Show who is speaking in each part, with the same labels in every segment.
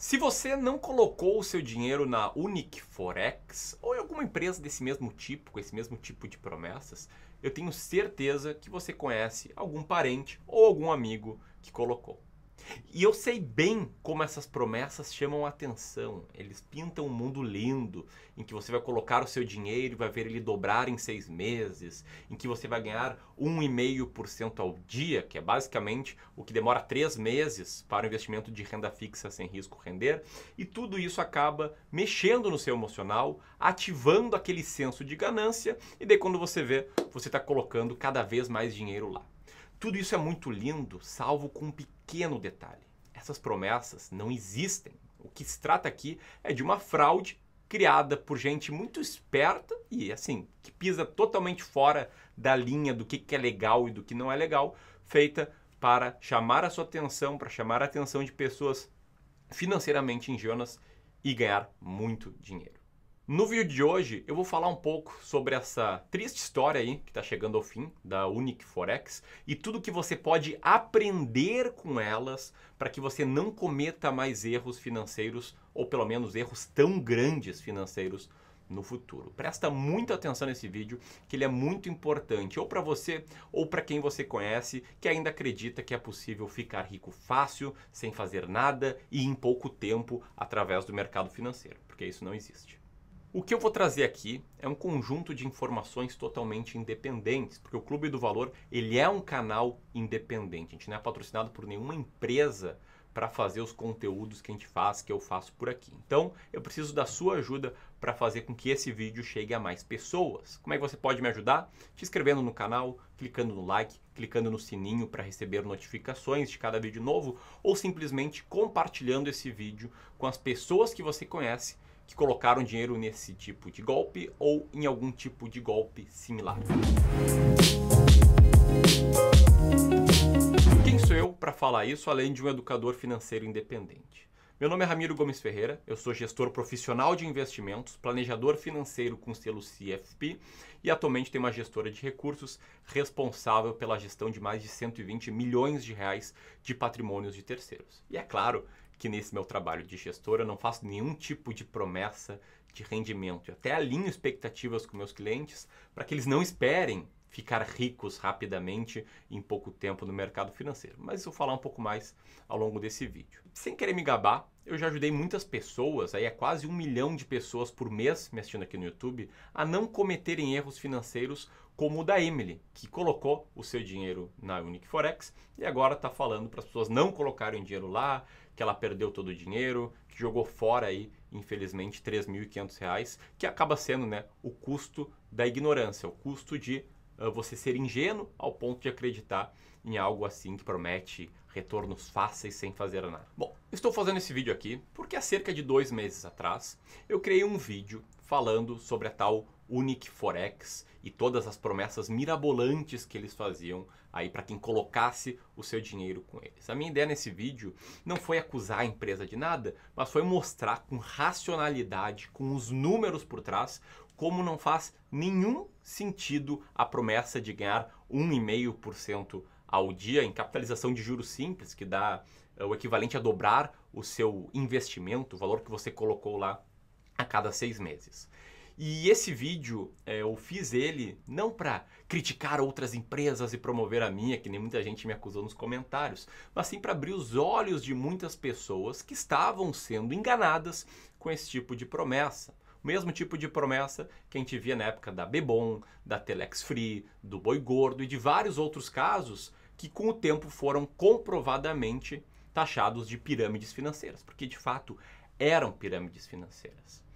Speaker 1: Se você não colocou o seu dinheiro na Unique Forex ou em alguma empresa desse mesmo tipo, com esse mesmo tipo de promessas, eu tenho certeza que você conhece algum parente ou algum amigo que colocou. E eu sei bem como essas promessas chamam a atenção. Eles pintam um mundo lindo, em que você vai colocar o seu dinheiro e vai ver ele dobrar em seis meses, em que você vai ganhar 1,5% ao dia, que é basicamente o que demora três meses para o investimento de renda fixa sem risco render. E tudo isso acaba mexendo no seu emocional, ativando aquele senso de ganância, e daí quando você vê, você está colocando cada vez mais dinheiro lá. Tudo isso é muito lindo, salvo com um pequeno detalhe. Essas promessas não existem. O que se trata aqui é de uma fraude criada por gente muito esperta e assim, que pisa totalmente fora da linha do que, é legal e do que não é legal, feita para chamar a sua atenção, para chamar a atenção de pessoas financeiramente ingênuas e ganhar muito dinheiro. No vídeo de hoje eu vou falar um pouco sobre essa triste história aí que está chegando ao fim da Unic Forex e tudo que você pode aprender com elas para que você não cometa mais erros financeiros ou pelo menos erros tão grandes financeiros no futuro. Presta muita atenção nesse vídeo que ele é muito importante ou para você ou para quem você conhece que ainda acredita que é possível ficar rico fácil, sem fazer nada e em pouco tempo através do mercado financeiro, porque isso não existe. O que eu vou trazer aqui é um conjunto de informações totalmente independentes, porque o Clube do Valor ele é um canal independente. A gente não é patrocinado por nenhuma empresa para fazer os conteúdos que a gente faz, que eu faço por aqui. Então, eu preciso da sua ajuda para fazer com que esse vídeo chegue a mais pessoas. Como é que você pode me ajudar? Te inscrevendo no canal, clicando no like, clicando no sininho para receber notificações de cada vídeo novo ou simplesmente compartilhando esse vídeo com as pessoas que você conhece que colocaram dinheiro nesse tipo de golpe ou em algum tipo de golpe similar. Quem sou eu para falar isso além de um educador financeiro independente? Meu nome é Ramiro Gomes Ferreira, eu sou gestor profissional de investimentos, planejador financeiro com selo CFP e atualmente tenho uma gestora de recursos responsável pela gestão de mais de 120 milhões de reais de patrimônios de terceiros. E é claro que nesse meu trabalho de gestora não faço nenhum tipo de promessa de rendimento. Eu até alinho expectativas com meus clientes para que eles não esperem ficar ricos rapidamente em pouco tempo no mercado financeiro. Mas eu vou falar um pouco mais ao longo desse vídeo. Sem querer me gabar, eu já ajudei muitas pessoas, aí é quase um milhão de pessoas por mês me assistindo aqui no YouTube, a não cometerem erros financeiros como o da Emily, que colocou o seu dinheiro na Unique Forex e agora está falando para as pessoas não colocarem dinheiro lá, que ela perdeu todo o dinheiro, que jogou fora aí, infelizmente, R$ reais que acaba sendo né, o custo da ignorância, o custo de uh, você ser ingênuo ao ponto de acreditar em algo assim que promete retornos fáceis sem fazer nada. Bom, estou fazendo esse vídeo aqui porque há cerca de dois meses atrás eu criei um vídeo falando sobre a tal Unique Forex e todas as promessas mirabolantes que eles faziam aí para quem colocasse o seu dinheiro com eles. A minha ideia nesse vídeo não foi acusar a empresa de nada, mas foi mostrar com racionalidade, com os números por trás, como não faz nenhum sentido a promessa de ganhar 1,5% ao dia em capitalização de juros simples, que dá eh, o equivalente a dobrar o seu investimento, o valor que você colocou lá a cada seis meses. E esse vídeo, é, eu fiz ele não para criticar outras empresas e promover a minha, que nem muita gente me acusou nos comentários, mas sim para abrir os olhos de muitas pessoas que estavam sendo enganadas com esse tipo de promessa. O mesmo tipo de promessa que a gente via na época da Bebon, da Telex Free, do Boi Gordo e de vários outros casos que com o tempo foram comprovadamente taxados de pirâmides financeiras, porque de fato eram pirâmides financeiras.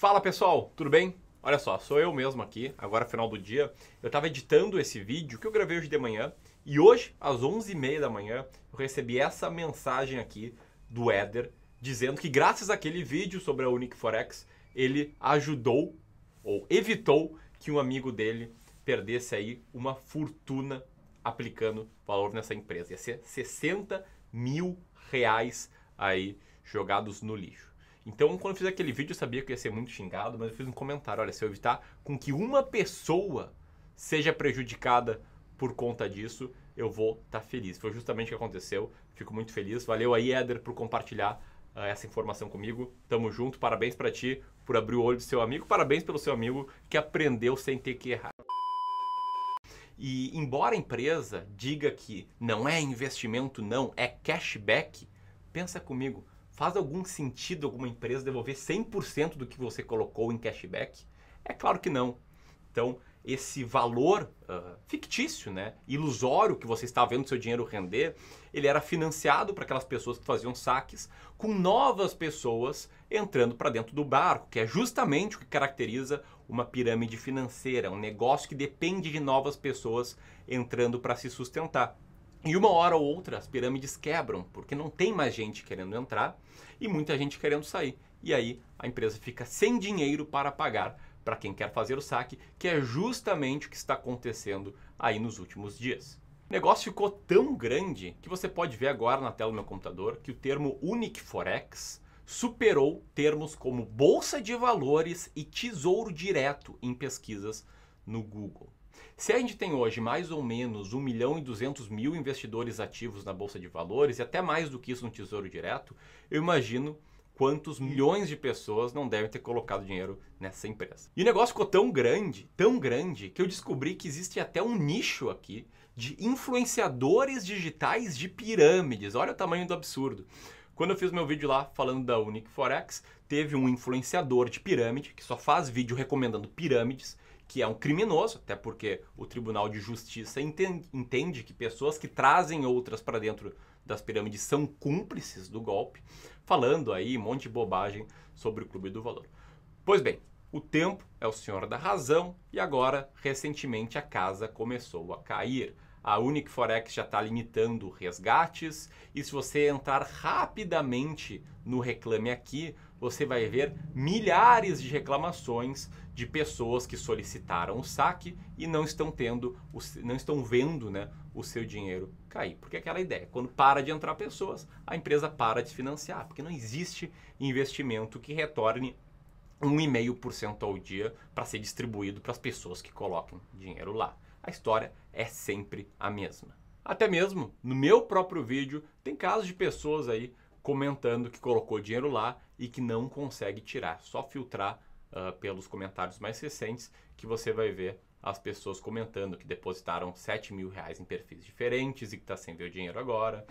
Speaker 1: Fala pessoal, tudo bem? Olha só, sou eu mesmo aqui, agora final do dia. Eu estava editando esse vídeo que eu gravei hoje de manhã e hoje, às 11h30 da manhã, eu recebi essa mensagem aqui do Éder dizendo que graças àquele vídeo sobre a Unique Forex, ele ajudou ou evitou que um amigo dele perdesse aí uma fortuna aplicando valor nessa empresa. Ia ser 60 mil reais aí jogados no lixo. Então, quando eu fiz aquele vídeo, eu sabia que ia ser muito xingado, mas eu fiz um comentário: olha, se eu evitar com que uma pessoa seja prejudicada por conta disso, eu vou estar tá feliz. Foi justamente o que aconteceu. Fico muito feliz. Valeu aí, Éder, por compartilhar uh, essa informação comigo. Tamo junto. Parabéns para ti por abrir o olho do seu amigo. Parabéns pelo seu amigo que aprendeu sem ter que errar. E embora a empresa diga que não é investimento, não, é cashback, pensa comigo, faz algum sentido alguma empresa devolver 100% do que você colocou em cashback? É claro que não. Então, esse valor uh, fictício, né, ilusório que você está vendo seu dinheiro render, ele era financiado para aquelas pessoas que faziam saques com novas pessoas entrando para dentro do barco, que é justamente o que caracteriza uma pirâmide financeira, um negócio que depende de novas pessoas entrando para se sustentar. E uma hora ou outra as pirâmides quebram, porque não tem mais gente querendo entrar e muita gente querendo sair. E aí a empresa fica sem dinheiro para pagar para quem quer fazer o saque, que é justamente o que está acontecendo aí nos últimos dias. O negócio ficou tão grande que você pode ver agora na tela do meu computador que o termo Unique Forex superou termos como bolsa de valores e tesouro direto em pesquisas no Google. Se a gente tem hoje mais ou menos 1 milhão e 200 mil investidores ativos na Bolsa de Valores e até mais do que isso no Tesouro Direto, eu imagino quantos milhões de pessoas não devem ter colocado dinheiro nessa empresa. E o negócio ficou tão grande, tão grande, que eu descobri que existe até um nicho aqui de influenciadores digitais de pirâmides. Olha o tamanho do absurdo. Quando eu fiz meu vídeo lá falando da Unique Forex, teve um influenciador de pirâmide que só faz vídeo recomendando pirâmides que é um criminoso, até porque o Tribunal de Justiça entende, entende que pessoas que trazem outras para dentro das pirâmides são cúmplices do golpe, falando aí um monte de bobagem sobre o Clube do Valor. Pois bem, o tempo é o senhor da razão e agora, recentemente, a casa começou a cair. A Unic já está limitando resgates e se você entrar rapidamente no Reclame Aqui, você vai ver milhares de reclamações de pessoas que solicitaram o saque e não estão tendo, não estão vendo né, o seu dinheiro cair. Porque é aquela ideia, quando para de entrar pessoas, a empresa para de financiar, porque não existe investimento que retorne 1,5% ao dia para ser distribuído para as pessoas que colocam dinheiro lá. A história é sempre a mesma. Até mesmo no meu próprio vídeo tem casos de pessoas aí comentando que colocou dinheiro lá e que não consegue tirar. Só filtrar uh, pelos comentários mais recentes que você vai ver as pessoas comentando que depositaram 7 mil reais em perfis diferentes e que está sem ver o dinheiro agora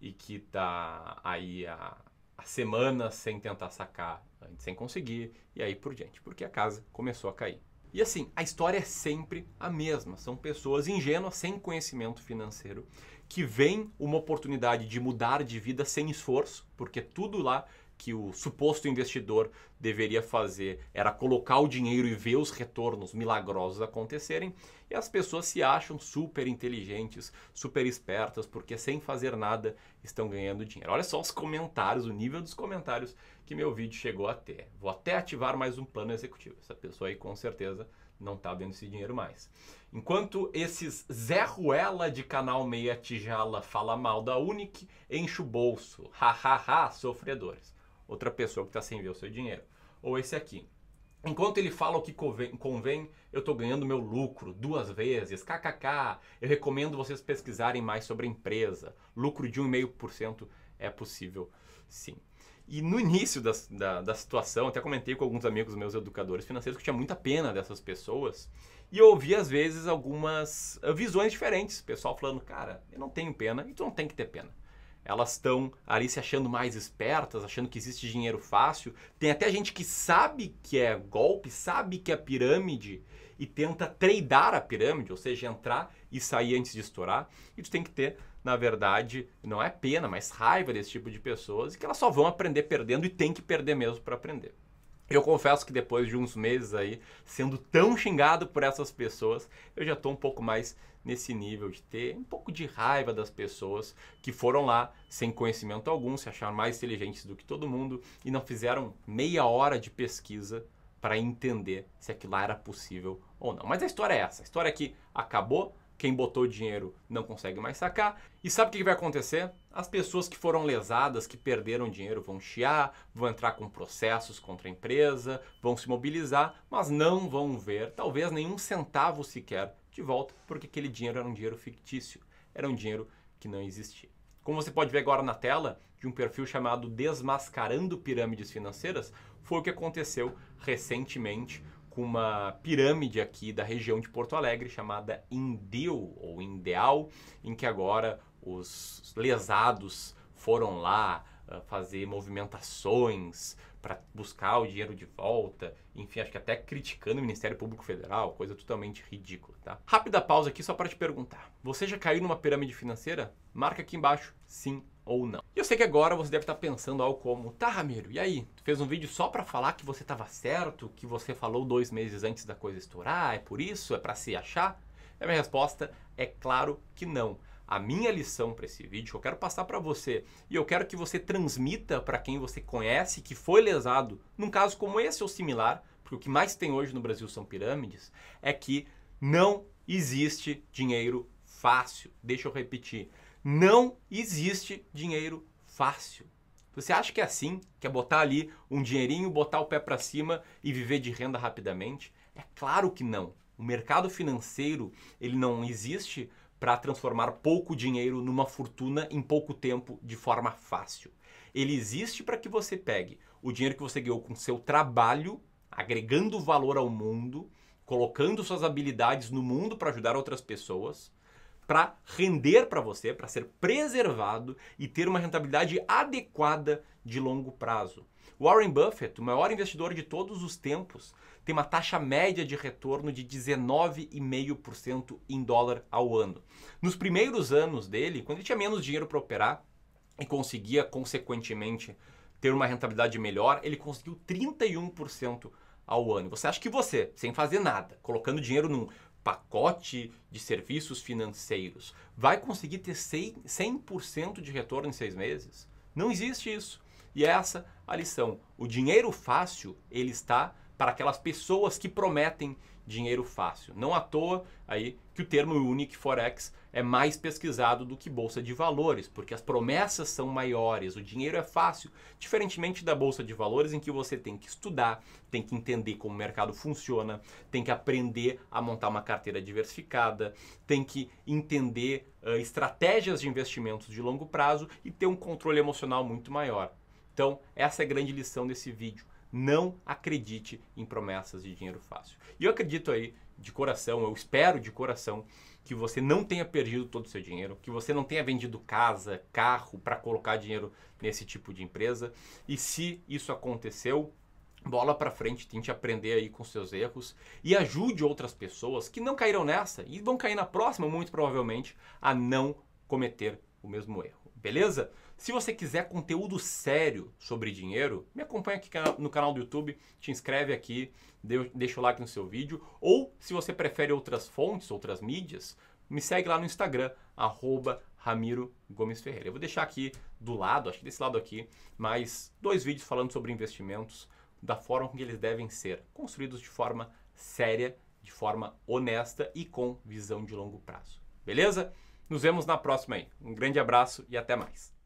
Speaker 1: e que está aí a, a semana sem tentar sacar, sem conseguir e aí por diante, porque a casa começou a cair. E assim, a história é sempre a mesma. São pessoas ingênuas, sem conhecimento financeiro, que vem uma oportunidade de mudar de vida sem esforço, porque tudo lá que o suposto investidor deveria fazer era colocar o dinheiro e ver os retornos milagrosos acontecerem, e as pessoas se acham super inteligentes, super espertas, porque sem fazer nada estão ganhando dinheiro. Olha só os comentários, o nível dos comentários que meu vídeo chegou até. Vou até ativar mais um plano executivo. Essa pessoa aí com certeza não está vendo esse dinheiro mais. Enquanto esses Zé Ruela de canal Meia Tijala fala mal da Unic, enche o bolso. Ha, ha, ha, sofredores. Outra pessoa que está sem ver o seu dinheiro. Ou esse aqui. Enquanto ele fala o que convém, convém eu estou ganhando meu lucro duas vezes, kkk. Eu recomendo vocês pesquisarem mais sobre a empresa. Lucro de 1,5% é possível, sim. E no início da, da, da, situação, até comentei com alguns amigos meus educadores financeiros que tinha muita pena dessas pessoas. E eu ouvi, às vezes, algumas ah, visões diferentes. Pessoal falando, cara, eu não tenho pena e tu não tem que ter pena. Elas estão ali se achando mais espertas, achando que existe dinheiro fácil. Tem até gente que sabe que é golpe, sabe que é pirâmide e tenta tradear a pirâmide, ou seja, entrar e sair antes de estourar. E tu tem que ter na verdade, não é pena, mas raiva desse tipo de pessoas e que elas só vão aprender perdendo e tem que perder mesmo para aprender. Eu confesso que depois de uns meses aí sendo tão xingado por essas pessoas, eu já estou um pouco mais nesse nível de ter um pouco de raiva das pessoas que foram lá sem conhecimento algum, se acharam mais inteligentes do que todo mundo e não fizeram meia hora de pesquisa para entender se aquilo era possível ou não. Mas a história é essa. A história é que acabou quem botou o dinheiro não consegue mais sacar. E sabe o que vai acontecer? As pessoas que foram lesadas, que perderam dinheiro, vão chiar, vão entrar com processos contra a empresa, vão se mobilizar, mas não vão ver, talvez nenhum centavo sequer de volta, porque aquele dinheiro era um dinheiro fictício, era um dinheiro que não existia. Como você pode ver agora na tela, de um perfil chamado Desmascarando Pirâmides Financeiras, foi o que aconteceu recentemente com uma pirâmide aqui da região de Porto Alegre chamada Indeu ou Indeal, em que agora os lesados foram lá ah, fazer movimentações para buscar o dinheiro de volta, enfim, acho que até criticando o Ministério Público Federal, coisa totalmente ridícula, tá? Rápida pausa aqui só para te perguntar. Você já caiu numa pirâmide financeira? Marca aqui embaixo, sim ou não. E eu sei que agora você deve estar pensando algo como, tá Ramiro, e aí? Tu fez um vídeo só para falar que você estava certo, que você falou dois meses antes da coisa estourar, é por isso, é para se achar? E a minha resposta é claro que não. A minha lição para esse vídeo, que eu quero passar para você e eu quero que você transmita para quem você conhece que foi lesado num caso como esse ou similar, porque o que mais tem hoje no Brasil são pirâmides, é que não existe dinheiro fácil. Deixa eu repetir. Não existe dinheiro fácil. Você acha que é assim? Que é botar ali um dinheirinho, botar o pé para cima e viver de renda rapidamente? É claro que não. O mercado financeiro, ele não existe para transformar pouco dinheiro numa fortuna em pouco tempo de forma fácil. Ele existe para que você pegue o dinheiro que você ganhou com seu trabalho, agregando valor ao mundo, colocando suas habilidades no mundo para ajudar outras pessoas, para render para você, para ser preservado e ter uma rentabilidade adequada de longo prazo. Warren Buffett, o maior investidor de todos os tempos, tem uma taxa média de retorno de 19,5% em dólar ao ano. Nos primeiros anos dele, quando ele tinha menos dinheiro para operar e conseguia, consequentemente, ter uma rentabilidade melhor, ele conseguiu 31% ao ano. Você acha que você, sem fazer nada, colocando dinheiro num pacote de serviços financeiros vai conseguir ter 100% de retorno em seis meses? Não existe isso. E essa é a lição. O dinheiro fácil, ele está para aquelas pessoas que prometem dinheiro fácil. Não à toa aí que o termo Unique Forex é mais pesquisado do que bolsa de valores, porque as promessas são maiores, o dinheiro é fácil, diferentemente da bolsa de valores em que você tem que estudar, tem que entender como o mercado funciona, tem que aprender a montar uma carteira diversificada, tem que entender uh, estratégias de investimentos de longo prazo e ter um controle emocional muito maior. Então, essa é a grande lição desse vídeo. Não acredite em promessas de dinheiro fácil. E eu acredito aí de coração, eu espero de coração que você não tenha perdido todo o seu dinheiro, que você não tenha vendido casa, carro para colocar dinheiro nesse tipo de empresa. E se isso aconteceu, bola para frente, tente aprender aí com seus erros e ajude outras pessoas que não caíram nessa e vão cair na próxima muito provavelmente a não cometer o mesmo erro beleza? Se você quiser conteúdo sério sobre dinheiro, me acompanha aqui no canal do YouTube, te inscreve aqui, deixa o like no seu vídeo. Ou, se você prefere outras fontes, outras mídias, me segue lá no Instagram, @ramiro_gomes_ferreira. Ramiro Gomes Ferreira. Eu vou deixar aqui do lado, acho que desse lado aqui, mais dois vídeos falando sobre investimentos, da forma como eles devem ser construídos de forma séria, de forma honesta e com visão de longo prazo. Beleza? Nos vemos na próxima aí. Um grande abraço e até mais.